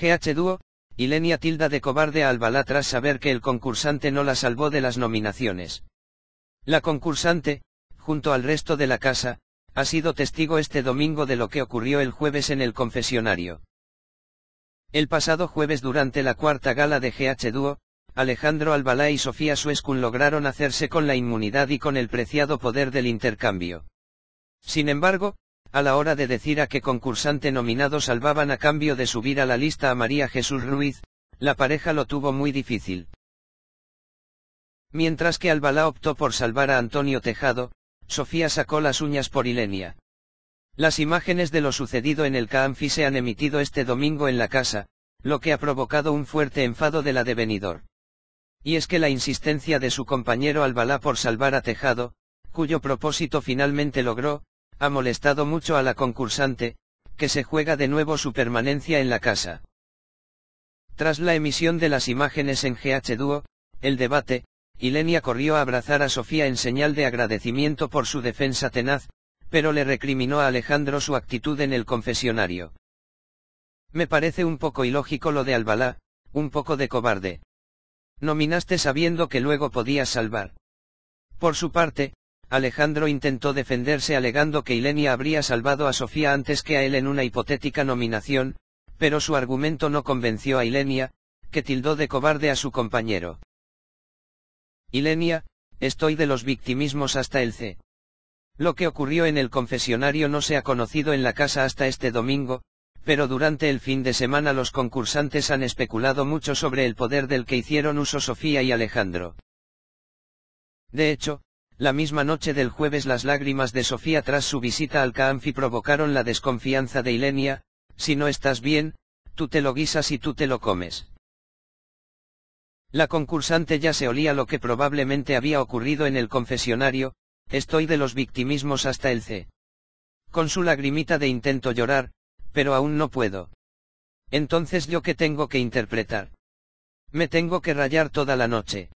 GH Duo, y Lenia tilda de cobarde a Albalá tras saber que el concursante no la salvó de las nominaciones. La concursante, junto al resto de la casa, ha sido testigo este domingo de lo que ocurrió el jueves en el confesionario. El pasado jueves durante la cuarta gala de GH Duo, Alejandro Albalá y Sofía Suescun lograron hacerse con la inmunidad y con el preciado poder del intercambio. Sin embargo, a la hora de decir a qué concursante nominado salvaban a cambio de subir a la lista a María Jesús Ruiz, la pareja lo tuvo muy difícil. Mientras que Albalá optó por salvar a Antonio Tejado, Sofía sacó las uñas por Ilenia. Las imágenes de lo sucedido en el Caanfi se han emitido este domingo en la casa, lo que ha provocado un fuerte enfado de la devenidor. Y es que la insistencia de su compañero Albalá por salvar a Tejado, cuyo propósito finalmente logró, ha molestado mucho a la concursante, que se juega de nuevo su permanencia en la casa. Tras la emisión de las imágenes en GH Duo, el debate, Ilenia corrió a abrazar a Sofía en señal de agradecimiento por su defensa tenaz, pero le recriminó a Alejandro su actitud en el confesionario. Me parece un poco ilógico lo de Albalá, un poco de cobarde. Nominaste sabiendo que luego podías salvar. Por su parte, Alejandro intentó defenderse alegando que Ilenia habría salvado a Sofía antes que a él en una hipotética nominación, pero su argumento no convenció a Ilenia, que tildó de cobarde a su compañero. Ilenia, estoy de los victimismos hasta el C. Lo que ocurrió en el confesionario no se ha conocido en la casa hasta este domingo, pero durante el fin de semana los concursantes han especulado mucho sobre el poder del que hicieron uso Sofía y Alejandro. De hecho, la misma noche del jueves las lágrimas de Sofía tras su visita al Caanfi provocaron la desconfianza de Ilenia, si no estás bien, tú te lo guisas y tú te lo comes. La concursante ya se olía lo que probablemente había ocurrido en el confesionario, estoy de los victimismos hasta el C. Con su lagrimita de intento llorar, pero aún no puedo. Entonces yo qué tengo que interpretar. Me tengo que rayar toda la noche.